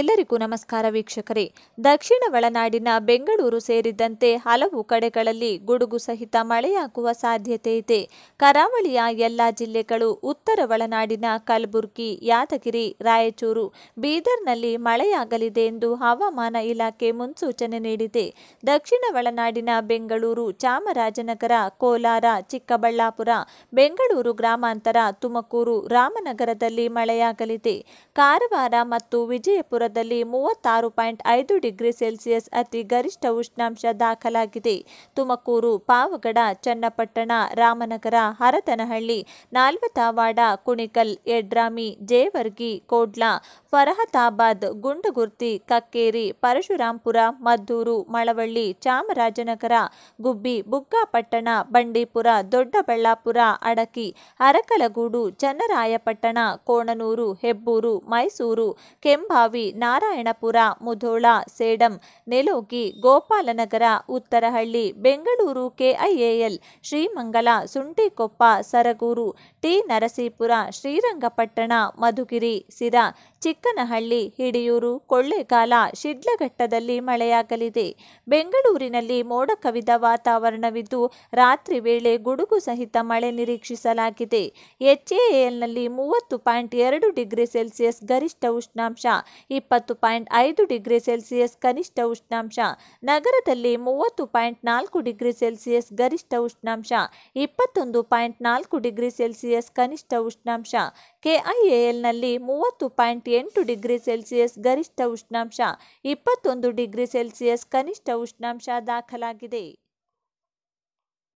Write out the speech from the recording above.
ಎಲ್ಲರಿಗೂ ನಮಸ್ಕಾರ ವೀಕ್ಷಕರೇ ದಕ್ಷಿಣ ಒಳನಾಡಿನ ಬೆಂಗಳೂರು ಸೇರಿದಂತೆ ಹಲವು ಕಡೆಗಳಲ್ಲಿ ಗುಡುಗು ಸಹಿತ ಮಳೆಯಾಗುವ ಸಾಧ್ಯತೆ ಇದೆ ಕರಾವಳಿಯ ಎಲ್ಲ ಜಿಲ್ಲೆಗಳು ಉತ್ತರ ಒಳನಾಡಿನ ಕಲಬುರಗಿ ಯಾದಗಿರಿ ರಾಯಚೂರು ಬೀದರ್ನಲ್ಲಿ ಮಳೆಯಾಗಲಿದೆ ಎಂದು ಹವಾಮಾನ ಇಲಾಖೆ ಮುನ್ಸೂಚನೆ ನೀಡಿದೆ ದಕ್ಷಿಣ ಒಳನಾಡಿನ ಬೆಂಗಳೂರು ಚಾಮರಾಜನಗರ ಕೋಲಾರ ಚಿಕ್ಕಬಳ್ಳಾಪುರ ಬೆಂಗಳೂರು ಗ್ರಾಮಾಂತರ ತುಮಕೂರು ರಾಮನಗರದಲ್ಲಿ ಮಳೆಯಾಗಲಿದೆ ಕಾರವಾರ ಮತ್ತು ವಿಜಯಪುರ ತುಮಕೂರದಲ್ಲಿ ಮೂವತ್ತಾರು ಪಾಯಿಂಟ್ ಐದು ಡಿಗ್ರಿ ಸೆಲ್ಸಿಯಸ್ ಅತಿ ಗರಿಷ್ಠ ಉಷ್ಣಾಂಶ ದಾಖಲಾಗಿದೆ ತುಮಕೂರು ಪಾವಗಡ ಚನ್ನಪಟ್ಟಣ ರಾಮನಗರ ಹರತನಹಳ್ಳಿ ನಾಲ್ವತಾವಾಡ ಕುಣಿಕಲ್ ಯಡ್ರಾಮಿ ಜೇವರ್ಗಿ ಕೋಡ್ಲಾ ಫರಹತಾಬಾದ್ ಗುಂಡಗುರ್ತಿ ಕಕ್ಕೇರಿ ಪರಶುರಾಂಪುರ ಮದ್ದೂರು ಮಳವಳ್ಳಿ ಚಾಮರಾಜನಗರ ಗುಬ್ಬಿ ಬುಗ್ಗಾಪಟ್ಟಣ ಬಂಡೀಪುರ ದೊಡ್ಡಬಳ್ಳಾಪುರ ಅಡಕಿ ಅರಕಲಗೂಡು ಚನ್ನರಾಯಪಟ್ಟಣ ಕೋಣನೂರು ಹೆಬ್ಬೂರು ಮೈಸೂರು ಕೆಂಭಾವಿ ನಾರಾಯಣಪುರ ಮುಧೋಳ ಸೇಡಂ ನೆಲೋಗಿ ಗೋಪಾಲನಗರ ಉತ್ತರಹಳ್ಳಿ ಬೆಂಗಳೂರು ಕೆಐಎಎಲ್ ಶ್ರೀಮಂಗಲ ಸುಂಟಿಕೊಪ್ಪ ಸರಗೂರು ಟಿ ನರಸೀಪುರ ಶ್ರೀರಂಗಪಟ್ಟಣ ಮಧುಗಿರಿ ಸಿರಾ ಚಿಕ್ಕನಹಳ್ಳಿ ಹಿಡಿಯೂರು ಕೊಳ್ಳೇಗಾಲ ಶಿಡ್ಲಘಟ್ಟದಲ್ಲಿ ಮಳೆಯಾಗಲಿದೆ ಬೆಂಗಳೂರಿನಲ್ಲಿ ಮೋಡ ಕವಿದ ವಾತಾವರಣವಿದ್ದು ರಾತ್ರಿ ವೇಳೆ ಗುಡುಗು ಸಹಿತ ಮಳೆ ನಿರೀಕ್ಷಿಸಲಾಗಿದೆ ಎಚ್ಎಎಲ್ನಲ್ಲಿ ಮೂವತ್ತು ಪಾಯಿಂಟ್ ಎರಡು ಡಿಗ್ರಿ ಸೆಲ್ಸಿಯಸ್ ಗರಿಷ್ಠ ಉಷ್ಣಾಂಶ ಇಪ್ಪತ್ತು ಪಾಯಿಂಟ್ ಐದು ಡಿಗ್ರಿ ಸೆಲ್ಸಿಯಸ್ ಕನಿಷ್ಠ ಉಷ್ಣಾಂಶ ನಗರದಲ್ಲಿ ಮೂವತ್ತು ಪಾಯಿಂಟ್ ನಾಲ್ಕು ಡಿಗ್ರಿ ಸೆಲ್ಸಿಯಸ್ ಗರಿಷ್ಠ ಉಷ್ಣಾಂಶ ಇಪ್ಪತ್ತೊಂದು ಪಾಯಿಂಟ್ ನಾಲ್ಕು ಡಿಗ್ರಿ ಸೆಲ್ಸಿಯಸ್ ಕನಿಷ್ಠ ಉಷ್ಣಾಂಶ ಕೆಐಎಎಲ್ನಲ್ಲಿ ಮೂವತ್ತು ಪಾಯಿಂಟ್ ಎಂಟು ಡಿಗ್ರಿ ಸೆಲ್ಸಿಯಸ್ ಗರಿಷ್ಠ ಉಷ್ಣಾಂಶ ಇಪ್ಪತ್ತೊಂದು ಡಿಗ್ರಿ ಸೆಲ್ಸಿಯಸ್ ಕನಿಷ್ಠ ಉಷ್ಣಾಂಶ ದಾಖಲಾಗಿದೆ